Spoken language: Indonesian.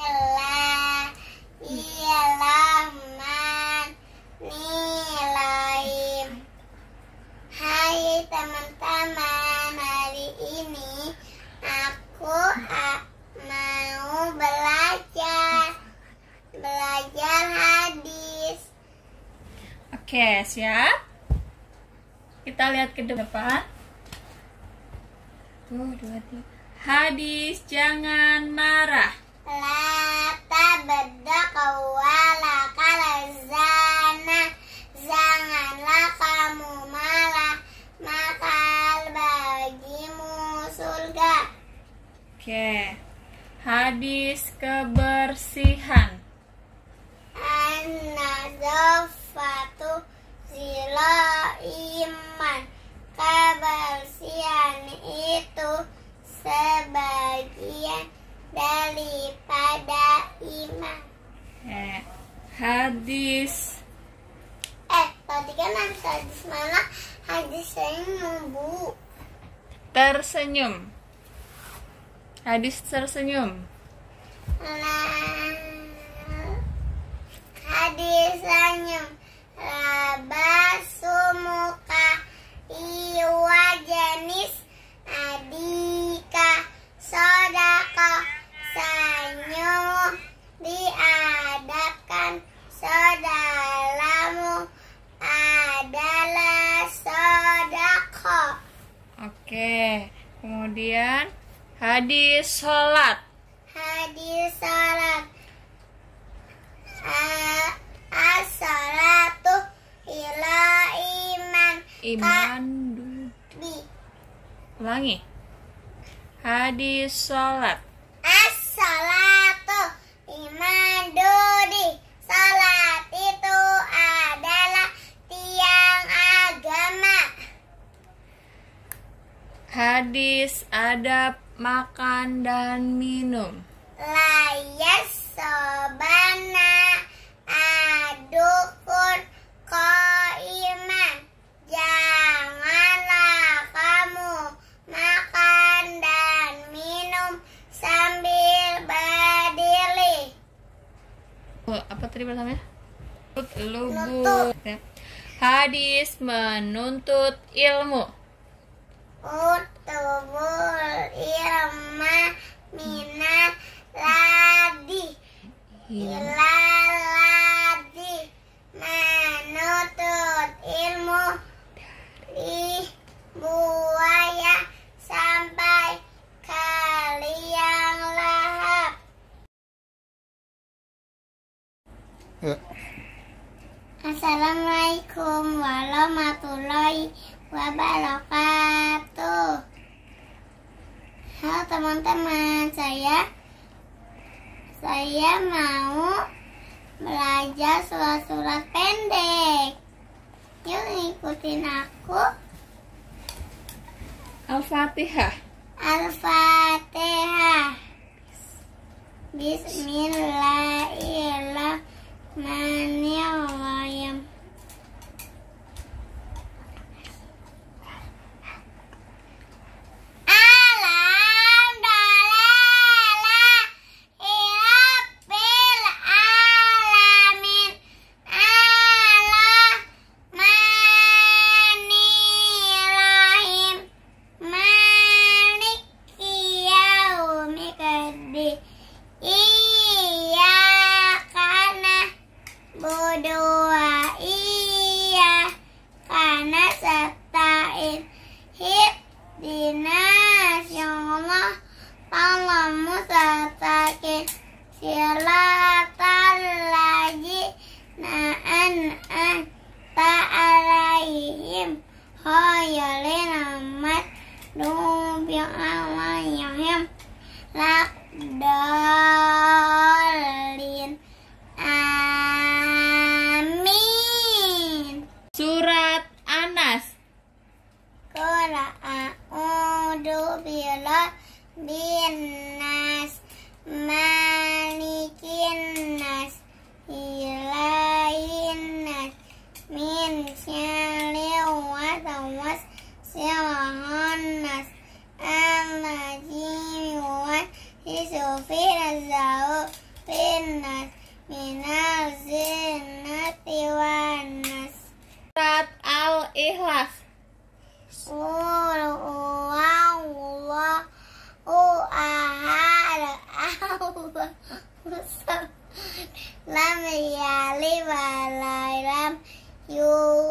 Bismillahirrahmanirrahim Hai teman-teman Hari ini Aku mau belajar Belajar hadis Oke siap Kita lihat ke depan Tuh, dua, tiga. Hadis jangan Oke. Hadis kebersihan. an zila iman. Kebersihan itu sebagian daripada iman. Eh, hadis. Eh, tadi kan hadis mana? Hadis senyum, Bu. Tersenyum. Hadis tersenyum. hadis nah, tersenyum. Labasu muka iwa jenis adika sodako senyum diadakan saudaramu adalah sodako. Oke, kemudian Hadis sholat. Hadis sholat. As-salatu ila iman. Iman Ulangi. Hadis sholat. makan dan minum. Layas sobana adukur koiman. Janganlah kamu makan dan minum sambil berdiri. Oh, apa tadi pertamanya? Lubut. Hadis menuntut ilmu. Ut tubul irma mina ladi iya. ila ladi menuntut ilmu di buaya sampai kalian lahap ya. Assalamualaikum warahmatullahi wabarakatuh. Halo teman-teman, saya saya mau belajar surat-surat pendek. Yuk ikutin aku. Al-Fatihah. Al-Fatihah. Bismillahirrahmanirrahim. silakan lagi na'an eh, ta alaihim Khayalin amat Nubi alaihim Lakdolin Amin Surat Anas Kula a'udu bila bin Eso feras a o penas, minas zenas te vanas. Rat al ihlas. Ur o aula o ahar aula. Lame ya liba lairam you.